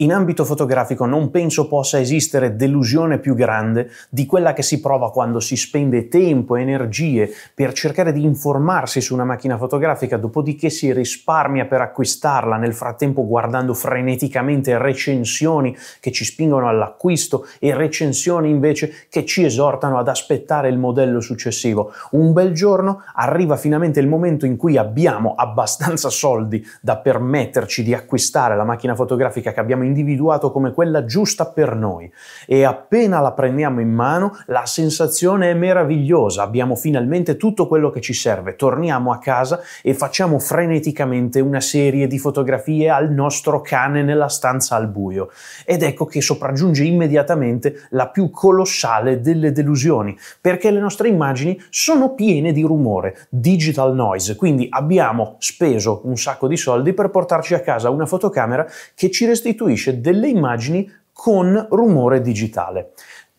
In ambito fotografico non penso possa esistere delusione più grande di quella che si prova quando si spende tempo e energie per cercare di informarsi su una macchina fotografica, dopodiché si risparmia per acquistarla, nel frattempo guardando freneticamente recensioni che ci spingono all'acquisto e recensioni invece che ci esortano ad aspettare il modello successivo. Un bel giorno arriva finalmente il momento in cui abbiamo abbastanza soldi da permetterci di acquistare la macchina fotografica che abbiamo in individuato come quella giusta per noi e appena la prendiamo in mano la sensazione è meravigliosa, abbiamo finalmente tutto quello che ci serve, torniamo a casa e facciamo freneticamente una serie di fotografie al nostro cane nella stanza al buio ed ecco che sopraggiunge immediatamente la più colossale delle delusioni perché le nostre immagini sono piene di rumore, digital noise, quindi abbiamo speso un sacco di soldi per portarci a casa una fotocamera che ci restituisce restituisce delle immagini con rumore digitale.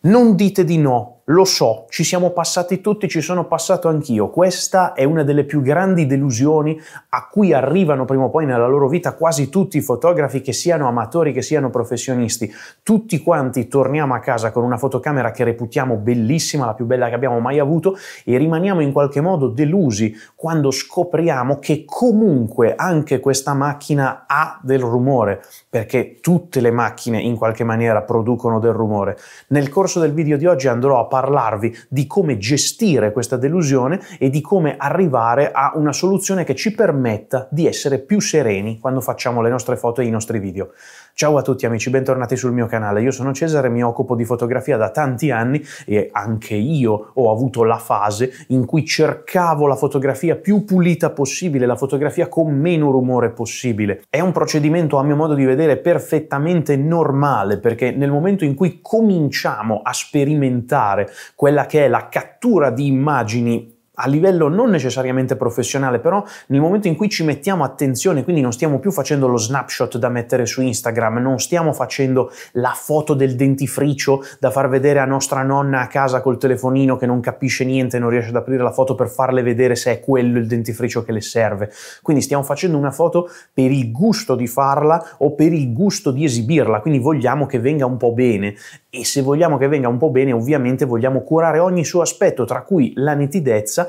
Non dite di no lo so, ci siamo passati tutti, ci sono passato anch'io. Questa è una delle più grandi delusioni a cui arrivano prima o poi nella loro vita quasi tutti i fotografi, che siano amatori, che siano professionisti. Tutti quanti torniamo a casa con una fotocamera che reputiamo bellissima, la più bella che abbiamo mai avuto, e rimaniamo in qualche modo delusi quando scopriamo che comunque anche questa macchina ha del rumore, perché tutte le macchine in qualche maniera producono del rumore. Nel corso del video di oggi andrò a parlare parlarvi di come gestire questa delusione e di come arrivare a una soluzione che ci permetta di essere più sereni quando facciamo le nostre foto e i nostri video. Ciao a tutti amici, bentornati sul mio canale. Io sono Cesare, mi occupo di fotografia da tanti anni e anche io ho avuto la fase in cui cercavo la fotografia più pulita possibile, la fotografia con meno rumore possibile. È un procedimento a mio modo di vedere perfettamente normale perché nel momento in cui cominciamo a sperimentare quella che è la cattura di immagini a livello non necessariamente professionale, però nel momento in cui ci mettiamo attenzione, quindi non stiamo più facendo lo snapshot da mettere su Instagram, non stiamo facendo la foto del dentifricio da far vedere a nostra nonna a casa col telefonino che non capisce niente non riesce ad aprire la foto per farle vedere se è quello il dentifricio che le serve. Quindi stiamo facendo una foto per il gusto di farla o per il gusto di esibirla, quindi vogliamo che venga un po' bene e se vogliamo che venga un po' bene ovviamente vogliamo curare ogni suo aspetto, tra cui la nitidezza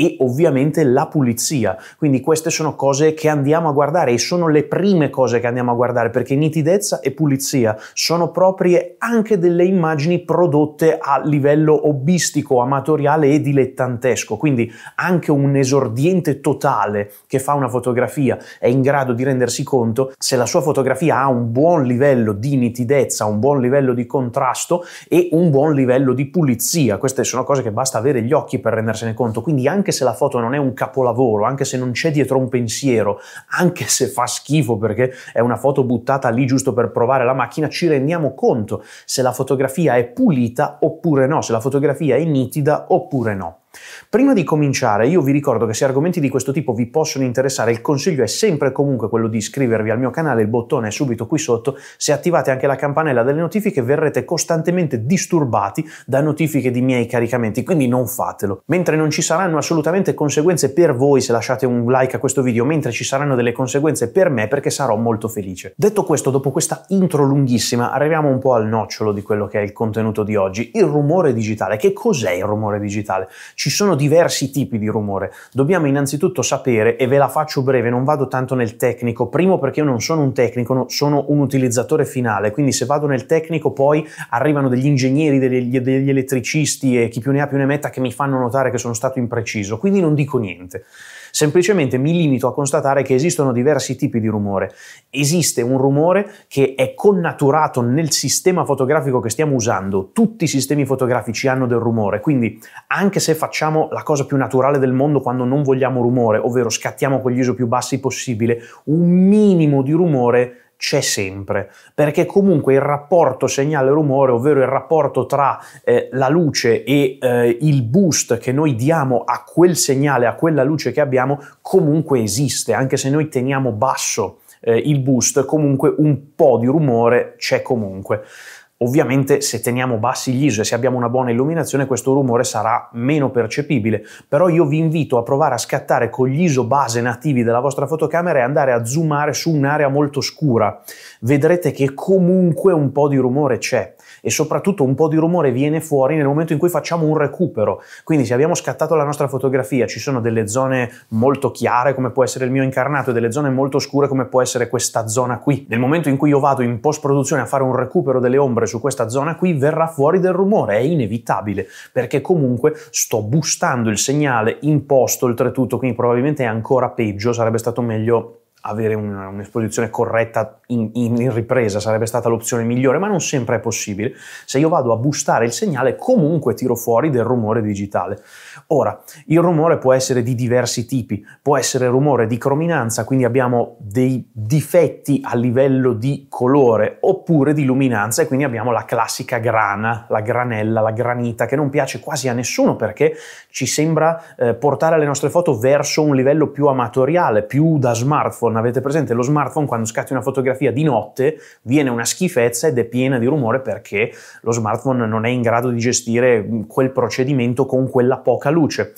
e ovviamente la pulizia. Quindi queste sono cose che andiamo a guardare e sono le prime cose che andiamo a guardare perché nitidezza e pulizia sono proprie anche delle immagini prodotte a livello hobbistico, amatoriale e dilettantesco. Quindi anche un esordiente totale che fa una fotografia è in grado di rendersi conto se la sua fotografia ha un buon livello di nitidezza, un buon livello di contrasto e un buon livello di pulizia. Queste sono cose che basta avere gli occhi per rendersene conto. Quindi anche anche se la foto non è un capolavoro, anche se non c'è dietro un pensiero, anche se fa schifo perché è una foto buttata lì giusto per provare la macchina, ci rendiamo conto se la fotografia è pulita oppure no, se la fotografia è nitida oppure no. Prima di cominciare, io vi ricordo che se argomenti di questo tipo vi possono interessare, il consiglio è sempre e comunque quello di iscrivervi al mio canale, il bottone è subito qui sotto, se attivate anche la campanella delle notifiche verrete costantemente disturbati da notifiche di miei caricamenti, quindi non fatelo. Mentre non ci saranno assolutamente conseguenze per voi se lasciate un like a questo video, mentre ci saranno delle conseguenze per me perché sarò molto felice. Detto questo, dopo questa intro lunghissima, arriviamo un po' al nocciolo di quello che è il contenuto di oggi, il rumore digitale. Che cos'è il rumore digitale? Ci sono diversi tipi di rumore. Dobbiamo innanzitutto sapere, e ve la faccio breve, non vado tanto nel tecnico, primo perché io non sono un tecnico, sono un utilizzatore finale, quindi se vado nel tecnico poi arrivano degli ingegneri, degli, degli elettricisti e chi più ne ha più ne metta che mi fanno notare che sono stato impreciso, quindi non dico niente semplicemente mi limito a constatare che esistono diversi tipi di rumore. Esiste un rumore che è connaturato nel sistema fotografico che stiamo usando, tutti i sistemi fotografici hanno del rumore, quindi anche se facciamo la cosa più naturale del mondo quando non vogliamo rumore, ovvero scattiamo con gli ISO più bassi possibile, un minimo di rumore c'è sempre, perché comunque il rapporto segnale-rumore, ovvero il rapporto tra eh, la luce e eh, il boost che noi diamo a quel segnale, a quella luce che abbiamo, comunque esiste, anche se noi teniamo basso eh, il boost, comunque un po' di rumore c'è comunque. Ovviamente se teniamo bassi gli ISO e se abbiamo una buona illuminazione questo rumore sarà meno percepibile, però io vi invito a provare a scattare con gli ISO base nativi della vostra fotocamera e andare a zoomare su un'area molto scura. Vedrete che comunque un po' di rumore c'è e soprattutto un po' di rumore viene fuori nel momento in cui facciamo un recupero. Quindi se abbiamo scattato la nostra fotografia, ci sono delle zone molto chiare come può essere il mio incarnato e delle zone molto scure come può essere questa zona qui. Nel momento in cui io vado in post produzione a fare un recupero delle ombre su questa zona qui verrà fuori del rumore, è inevitabile, perché comunque sto boostando il segnale imposto oltretutto, quindi probabilmente è ancora peggio, sarebbe stato meglio avere una, un'esposizione corretta in, in, ripresa sarebbe stata l'opzione migliore, ma non sempre è possibile. Se io vado a boostare il segnale, comunque tiro fuori del rumore digitale. Ora, il rumore può essere di diversi tipi, può essere rumore di crominanza, quindi abbiamo dei difetti a livello di colore, oppure di luminanza e quindi abbiamo la classica grana, la granella, la granita, che non piace quasi a nessuno perché ci sembra eh, portare le nostre foto verso un livello più amatoriale, più da smartphone smartphone, avete presente lo smartphone quando scatti una fotografia di notte viene una schifezza ed è piena di rumore perché lo smartphone non è in grado di gestire mm, quel procedimento con quella poca luce.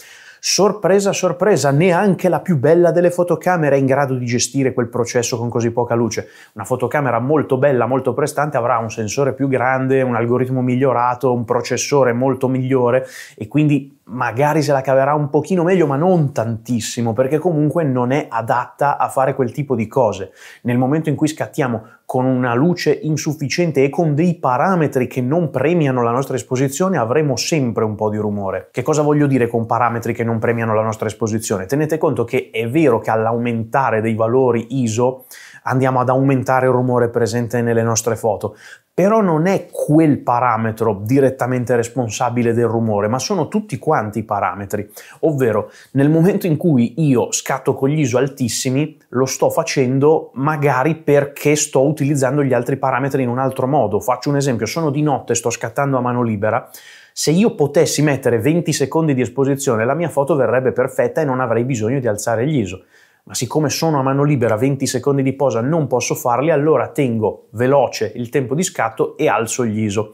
Sorpresa, sorpresa, neanche la più bella delle fotocamere è in grado di gestire quel processo con così poca luce. Una fotocamera molto bella, molto prestante avrà un sensore più grande, un algoritmo migliorato, un processore molto migliore e quindi magari se la caverà un pochino meglio, ma non tantissimo, perché comunque non è adatta a fare quel tipo di cose. Nel momento in cui scattiamo con una luce insufficiente e con dei parametri che non premiano la nostra esposizione, avremo sempre un po' di rumore. Che cosa voglio dire con parametri che non premiano la nostra esposizione? Tenete conto che è vero che all'aumentare dei valori ISO andiamo ad aumentare il rumore presente nelle nostre foto, però non è quel parametro direttamente responsabile del rumore, ma sono tutti quanti i parametri, ovvero nel momento in cui io scatto con gli ISO altissimi, lo sto facendo magari perché sto utilizzando gli altri parametri in un altro modo. Faccio un esempio, sono di notte, sto scattando a mano libera, se io potessi mettere 20 secondi di esposizione, la mia foto verrebbe perfetta e non avrei bisogno di alzare gli ISO ma siccome sono a mano libera 20 secondi di posa non posso farli, allora tengo veloce il tempo di scatto e alzo gli ISO.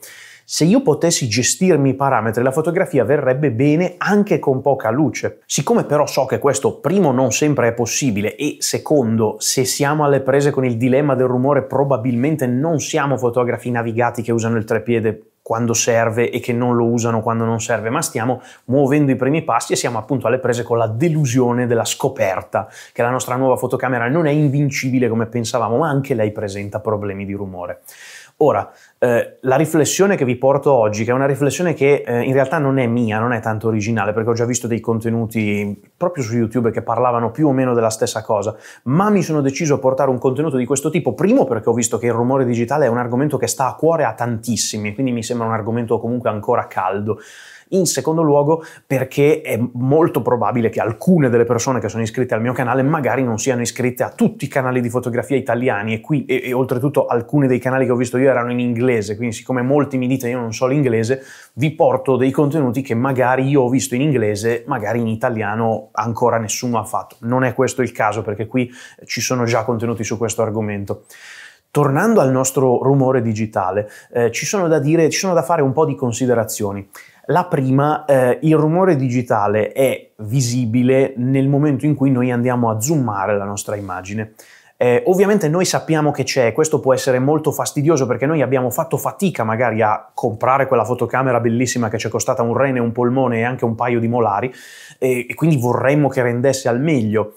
Se io potessi gestirmi i parametri, la fotografia verrebbe bene anche con poca luce. Siccome però so che questo, primo, non sempre è possibile e secondo, se siamo alle prese con il dilemma del rumore, probabilmente non siamo fotografi navigati che usano il trepiede quando serve e che non lo usano quando non serve, ma stiamo muovendo i primi passi e siamo appunto alle prese con la delusione della scoperta che la nostra nuova fotocamera non è invincibile come pensavamo, ma anche lei presenta problemi di rumore. Ora, eh, la riflessione che vi porto oggi, che è una riflessione che eh, in realtà non è mia, non è tanto originale, perché ho già visto dei contenuti proprio su YouTube che parlavano più o meno della stessa cosa, ma mi sono deciso a portare un contenuto di questo tipo, primo perché ho visto che il rumore digitale è un argomento che sta a cuore a tantissimi, quindi mi sembra un argomento comunque ancora caldo. In secondo luogo perché è molto probabile che alcune delle persone che sono iscritte al mio canale magari non siano iscritte a tutti i canali di fotografia italiani e qui e, e oltretutto alcuni dei canali che ho visto io erano in inglese, quindi siccome molti mi dite io non so l'inglese, vi porto dei contenuti che magari io ho visto in inglese, magari in italiano ancora nessuno ha fatto. Non è questo il caso perché qui ci sono già contenuti su questo argomento. Tornando al nostro rumore digitale, eh, ci sono da dire, ci sono da fare un po' di considerazioni. La prima, eh, il rumore digitale è visibile nel momento in cui noi andiamo a zoomare la nostra immagine. Eh, ovviamente noi sappiamo che c'è, questo può essere molto fastidioso perché noi abbiamo fatto fatica magari a comprare quella fotocamera bellissima che ci è costata un rene, un polmone e anche un paio di molari eh, e quindi vorremmo che rendesse al meglio.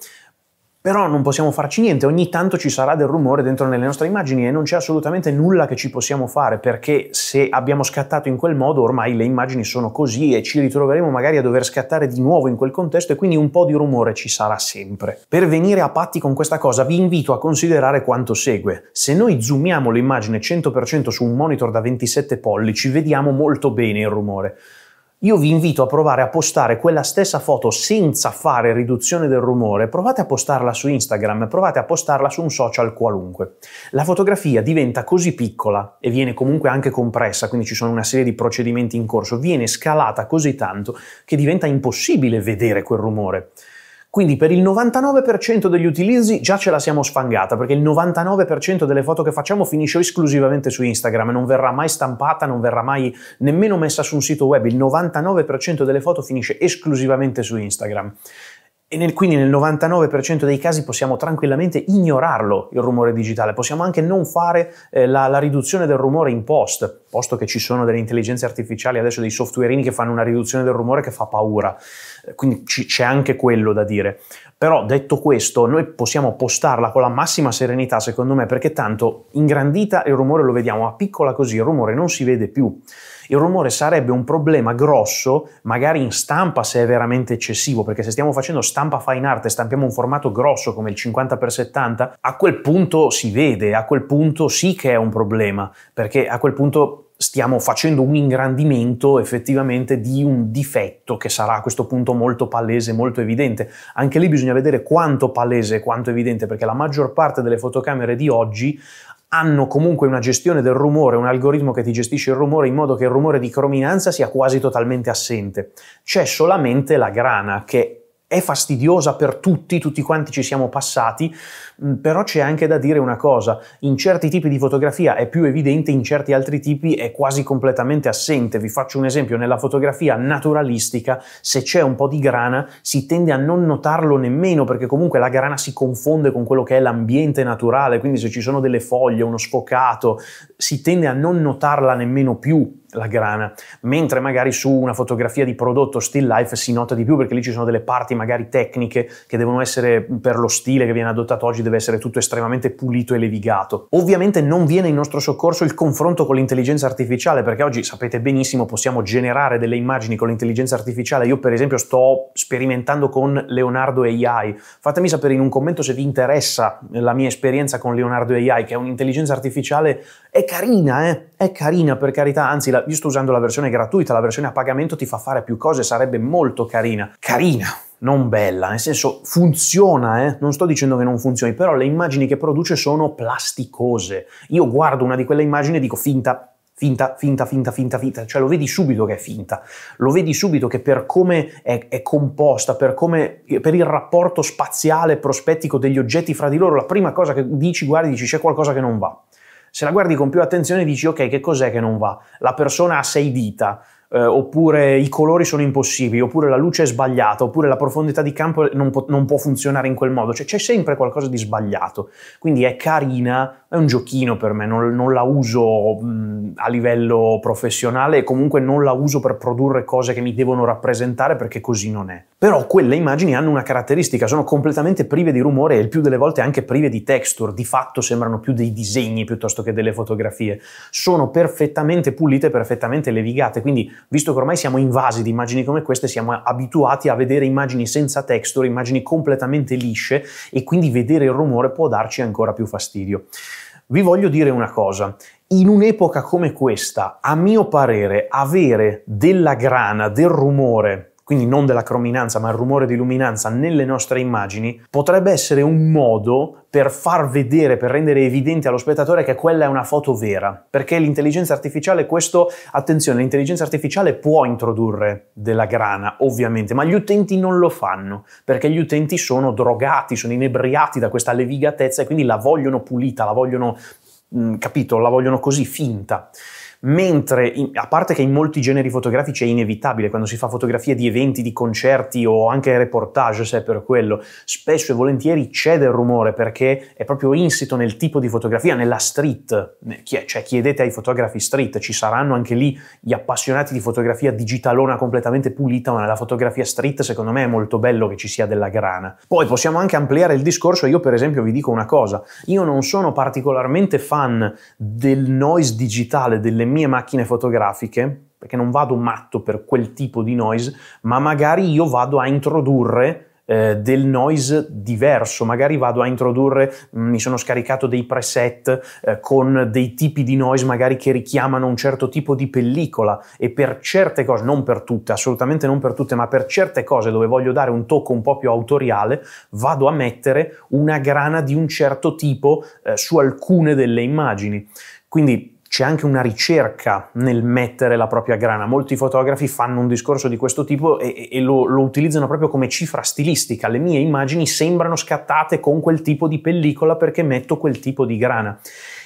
Però non possiamo farci niente, ogni tanto ci sarà del rumore dentro nelle nostre immagini e non c'è assolutamente nulla che ci possiamo fare perché se abbiamo scattato in quel modo ormai le immagini sono così e ci ritroveremo magari a dover scattare di nuovo in quel contesto e quindi un po' di rumore ci sarà sempre. Per venire a patti con questa cosa vi invito a considerare quanto segue. Se noi zoomiamo l'immagine 100% su un monitor da 27 pollici vediamo molto bene il rumore. Io vi invito a provare a postare quella stessa foto senza fare riduzione del rumore, provate a postarla su Instagram, provate a postarla su un social qualunque. La fotografia diventa così piccola e viene comunque anche compressa, quindi ci sono una serie di procedimenti in corso, viene scalata così tanto che diventa impossibile vedere quel rumore. Quindi per il 99% degli utilizzi già ce la siamo sfangata, perché il 99% delle foto che facciamo finisce esclusivamente su Instagram e non verrà mai stampata, non verrà mai nemmeno messa su un sito web. Il 99% delle foto finisce esclusivamente su Instagram. E nel, quindi nel 99% dei casi possiamo tranquillamente ignorarlo il rumore digitale, possiamo anche non fare eh, la, la, riduzione del rumore in post, posto che ci sono delle intelligenze artificiali adesso dei softwareini che fanno una riduzione del rumore che fa paura. Eh, quindi c- c'è anche quello da dire. Però detto questo, noi possiamo postarla con la massima serenità, secondo me, perché tanto ingrandita il rumore lo vediamo, a piccola così il rumore non si vede più. Il rumore sarebbe un problema grosso, magari in stampa se è veramente eccessivo, perché se stiamo facendo stampa fine art e stampiamo un formato grosso come il 50x70, a quel punto si vede, a quel punto sì che è un problema, perché a quel punto stiamo facendo un ingrandimento effettivamente di un difetto che sarà a questo punto molto palese, molto evidente. Anche lì bisogna vedere quanto palese quanto evidente, perché la maggior parte delle fotocamere di oggi hanno comunque una gestione del rumore, un algoritmo che ti gestisce il rumore in modo che il rumore di crominanza sia quasi totalmente assente. C'è solamente la grana che è fastidiosa per tutti, tutti quanti ci siamo passati, mm, però c'è anche da dire una cosa, in certi tipi di fotografia è più evidente, in certi altri tipi è quasi completamente assente. Vi faccio un esempio, nella fotografia naturalistica, se c'è un po' di grana, si tende a non notarlo nemmeno, perché comunque la grana si confonde con quello che è l'ambiente naturale, quindi se ci sono delle foglie, uno sfocato, si tende a non notarla nemmeno più la grana, mentre magari su una fotografia di prodotto still life si nota di più perché lì ci sono delle parti magari tecniche che devono essere per lo stile che viene adottato oggi deve essere tutto estremamente pulito e levigato. Ovviamente non viene in nostro soccorso il confronto con l'intelligenza artificiale perché oggi sapete benissimo possiamo generare delle immagini con l'intelligenza artificiale. Io per esempio sto sperimentando con Leonardo AI. Fatemi sapere in un commento se vi interessa la mia esperienza con Leonardo AI che è un'intelligenza artificiale è carina, eh? È carina per carità, anzi la la, io sto usando la versione gratuita, la versione a pagamento ti fa fare più cose, sarebbe molto carina. Carina! non bella, nel senso funziona, eh? non sto dicendo che non funzioni, però le immagini che produce sono plasticose. Io guardo una di quelle immagini e dico finta, finta, finta, finta, finta, finta, cioè lo vedi subito che è finta, lo vedi subito che per come è, è composta, per, come, per il rapporto spaziale prospettico degli oggetti fra di loro, la prima cosa che dici, guardi, dici c'è qualcosa che non va. Se la guardi con più attenzione dici ok, che cos'è che non va? La persona ha sei dita, eh, oppure i colori sono impossibili, oppure la luce è sbagliata, oppure la profondità di campo non, po- non può funzionare in quel modo, cioè c'è sempre qualcosa di sbagliato. Quindi è carina, è un giochino per me, non, non la uso mh, a livello professionale e comunque non la uso per produrre cose che mi devono rappresentare perché così non è. Però quelle immagini hanno una caratteristica, sono completamente prive di rumore e il più delle volte anche prive di texture, di fatto sembrano più dei disegni piuttosto che delle fotografie. Sono perfettamente pulite, perfettamente levigate, quindi visto che ormai siamo invasi di immagini come queste, siamo abituati a vedere immagini senza texture, immagini completamente lisce e quindi vedere il rumore può darci ancora più fastidio. Vi voglio dire una cosa, in un'epoca come questa, a mio parere, avere della grana, del rumore, quindi non della crominanza ma il rumore di luminanza nelle nostre immagini, potrebbe essere un modo per far vedere, per rendere evidente allo spettatore che quella è una foto vera, perché l'intelligenza artificiale questo, attenzione, l'intelligenza artificiale può introdurre della grana, ovviamente, ma gli utenti non lo fanno, perché gli utenti sono drogati, sono inebriati da questa levigatezza e quindi la vogliono pulita, la vogliono, mh, mm, capito, la vogliono così finta mentre in, a parte che in molti generi fotografici è inevitabile quando si fa fotografia di eventi, di concerti o anche reportage, se è per quello, spesso e volentieri c'è del rumore perché è proprio insito nel tipo di fotografia, nella street, cioè chiedete ai fotografi street, ci saranno anche lì gli appassionati di fotografia digitalona completamente pulita, ma nella fotografia street secondo me è molto bello che ci sia della grana. Poi possiamo anche ampliare il discorso, io per esempio vi dico una cosa, io non sono particolarmente fan del noise digitale, delle mie macchine fotografiche, perché non vado matto per quel tipo di noise, ma magari io vado a introdurre eh, del noise diverso, magari vado a introdurre, mh, mm, mi sono scaricato dei preset eh, con dei tipi di noise magari che richiamano un certo tipo di pellicola e per certe cose, non per tutte, assolutamente non per tutte, ma per certe cose dove voglio dare un tocco un po' più autoriale, vado a mettere una grana di un certo tipo eh, su alcune delle immagini. Quindi c'è anche una ricerca nel mettere la propria grana. Molti fotografi fanno un discorso di questo tipo e, e lo, lo, utilizzano proprio come cifra stilistica. Le mie immagini sembrano scattate con quel tipo di pellicola perché metto quel tipo di grana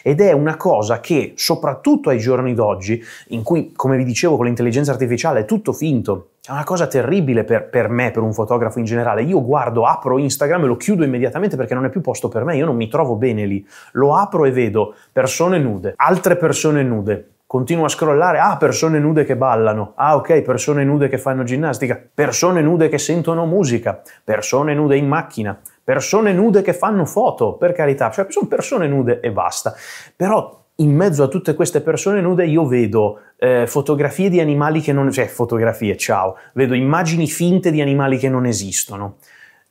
ed è una cosa che soprattutto ai giorni d'oggi, in cui come vi dicevo con l'intelligenza artificiale è tutto finto, è una cosa terribile per, per, me, per un fotografo in generale. Io guardo, apro Instagram e lo chiudo immediatamente perché non è più posto per me, io non mi trovo bene lì. Lo apro e vedo persone nude, altre persone nude. Continuo a scrollare, ah, persone nude che ballano, ah, ok, persone nude che fanno ginnastica, persone nude che sentono musica, persone nude in macchina, persone nude che fanno foto, per carità, cioè sono persone nude e basta. Però in mezzo a tutte queste persone nude io vedo eh, fotografie di animali che non... cioè fotografie, ciao, vedo immagini finte di animali che non esistono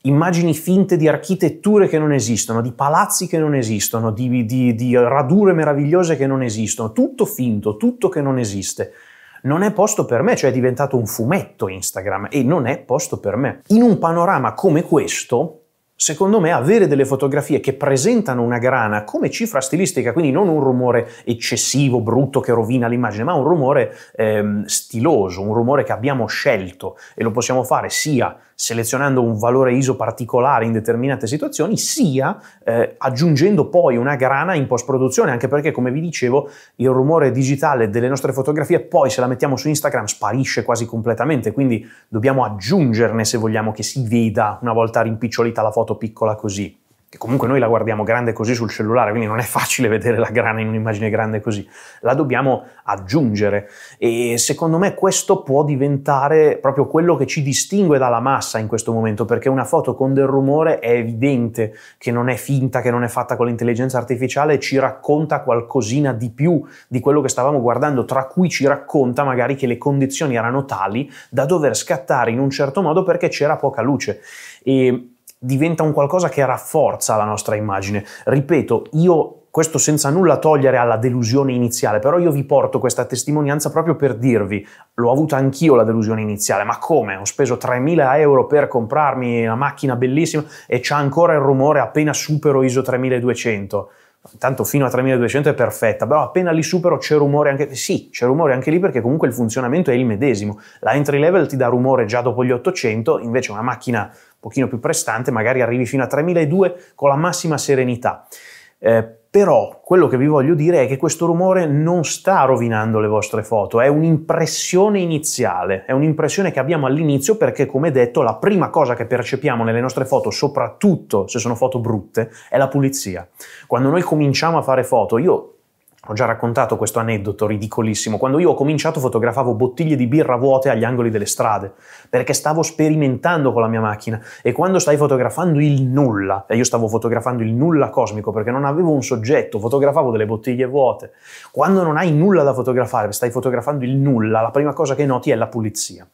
immagini finte di architetture che non esistono, di palazzi che non esistono, di, di, di, radure meravigliose che non esistono, tutto finto, tutto che non esiste. Non è posto per me, cioè è diventato un fumetto Instagram e non è posto per me. In un panorama come questo, Secondo me avere delle fotografie che presentano una grana come cifra stilistica, quindi non un rumore eccessivo, brutto che rovina l'immagine, ma un rumore ehm, stiloso, un rumore che abbiamo scelto e lo possiamo fare sia selezionando un valore ISO particolare in determinate situazioni, sia eh, aggiungendo poi una grana in post-produzione, anche perché, come vi dicevo, il rumore digitale delle nostre fotografie poi se la mettiamo su Instagram sparisce quasi completamente, quindi dobbiamo aggiungerne se vogliamo che si veda una volta rimpicciolita la foto piccola così che comunque noi la guardiamo grande così sul cellulare, quindi non è facile vedere la grana in un'immagine grande così, la dobbiamo aggiungere e secondo me questo può diventare proprio quello che ci distingue dalla massa in questo momento, perché una foto con del rumore è evidente che non è finta, che non è fatta con l'intelligenza artificiale, ci racconta qualcosina di più di quello che stavamo guardando, tra cui ci racconta magari che le condizioni erano tali da dover scattare in un certo modo perché c'era poca luce. E diventa un qualcosa che rafforza la nostra immagine. Ripeto, io questo senza nulla togliere alla delusione iniziale, però io vi porto questa testimonianza proprio per dirvi, l'ho avuta anch'io la delusione iniziale, ma come? Ho speso 3.000 euro per comprarmi una macchina bellissima e c'ha ancora il rumore appena supero ISO 3200. Intanto fino a 3200 è perfetta, però appena lì supero c'è rumore anche lì. sì, c'è rumore anche lì perché comunque il funzionamento è il medesimo. La entry level ti dà rumore già dopo gli 800, invece una macchina pochino più prestante, magari arrivi fino a 3002 con la massima serenità. Eh, però quello che vi voglio dire è che questo rumore non sta rovinando le vostre foto, è un'impressione iniziale, è un'impressione che abbiamo all'inizio perché come detto la prima cosa che percepiamo nelle nostre foto, soprattutto se sono foto brutte, è la pulizia. Quando noi cominciamo a fare foto, io ho già raccontato questo aneddoto ridicolissimo. Quando io ho cominciato fotografavo bottiglie di birra vuote agli angoli delle strade, perché stavo sperimentando con la mia macchina e quando stai fotografando il nulla, e io stavo fotografando il nulla cosmico perché non avevo un soggetto, fotografavo delle bottiglie vuote, quando non hai nulla da fotografare, stai fotografando il nulla, la prima cosa che noti è la pulizia.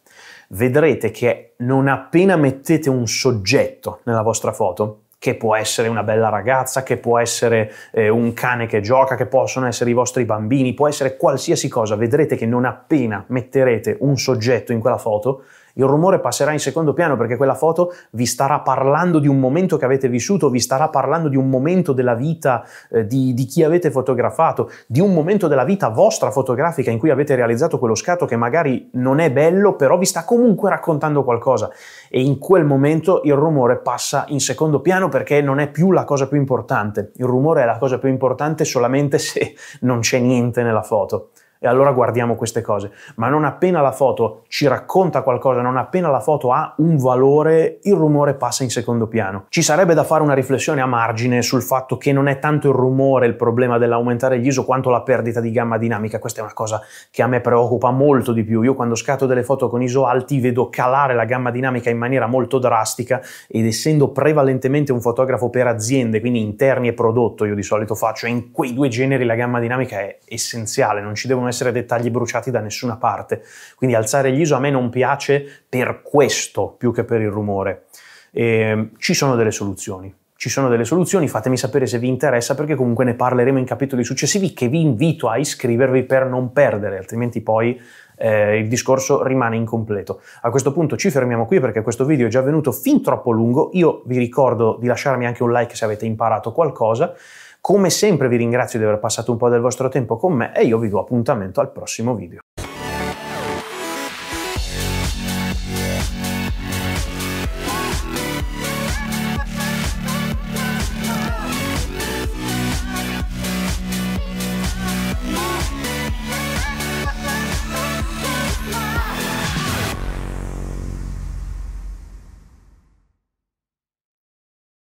Vedrete che non appena mettete un soggetto nella vostra foto, che può essere una bella ragazza, che può essere eh, un cane che gioca, che possono essere i vostri bambini, può essere qualsiasi cosa. Vedrete che non appena metterete un soggetto in quella foto, il rumore passerà in secondo piano perché quella foto vi starà parlando di un momento che avete vissuto, vi starà parlando di un momento della vita eh, di, di chi avete fotografato, di un momento della vita vostra fotografica in cui avete realizzato quello scatto che magari non è bello, però vi sta comunque raccontando qualcosa. E in quel momento il rumore passa in secondo piano perché non è più la cosa più importante. Il rumore è la cosa più importante solamente se non c'è niente nella foto e allora guardiamo queste cose. Ma non appena la foto ci racconta qualcosa, non appena la foto ha un valore, il rumore passa in secondo piano. Ci sarebbe da fare una riflessione a margine sul fatto che non è tanto il rumore il problema dell'aumentare gli ISO quanto la perdita di gamma dinamica. Questa è una cosa che a me preoccupa molto di più. Io quando scatto delle foto con ISO alti vedo calare la gamma dinamica in maniera molto drastica ed essendo prevalentemente un fotografo per aziende, quindi interni e prodotto, io di solito faccio, in quei due generi la gamma dinamica è essenziale, non ci devono essere essere dettagli bruciati da nessuna parte. Quindi alzare gli ISO a me non piace per questo più che per il rumore. E, ehm, ci sono delle soluzioni. Ci sono delle soluzioni, fatemi sapere se vi interessa perché comunque ne parleremo in capitoli successivi che vi invito a iscrivervi per non perdere, altrimenti poi eh, il discorso rimane incompleto. A questo punto ci fermiamo qui perché questo video è già venuto fin troppo lungo. Io vi ricordo di lasciarmi anche un like se avete imparato qualcosa come sempre vi ringrazio di aver passato un po' del vostro tempo con me e io vi do appuntamento al prossimo video.